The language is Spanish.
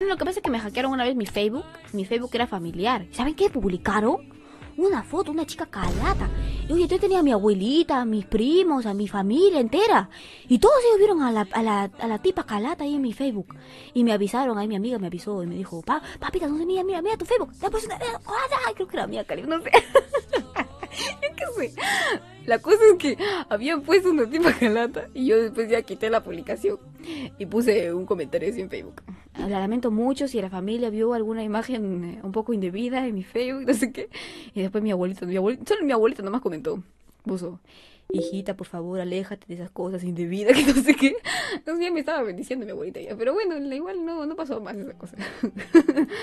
Lo que pasa es que me hackearon una vez mi Facebook. Mi Facebook era familiar. ¿Saben qué publicaron? Una foto, una chica calata. Y oye, yo tenía a mi abuelita, a mis primos, a mi familia entera. Y todos ellos vieron a la, a la, a la tipa calata ahí en mi Facebook. Y me avisaron, ahí mi amiga me avisó y me dijo, pa, papita, no sé, mira, mira, mira tu Facebook. La eh, ay, creo que era mía, cariño, no sé. ¿Qué sé? La cosa es que habían puesto una tipa calata y yo después ya quité la publicación y puse un comentario así en Facebook. La lamento mucho si la familia vio alguna imagen eh, un poco indebida en mi Facebook, no sé qué. Y después mi abuelita mi abuelita solo mi abuelita nomás comentó, puso, hijita, por favor, aléjate de esas cosas indebidas, que no sé qué. Entonces ya me estaba bendiciendo mi abuelita pero bueno, igual no, no pasó más esa cosa.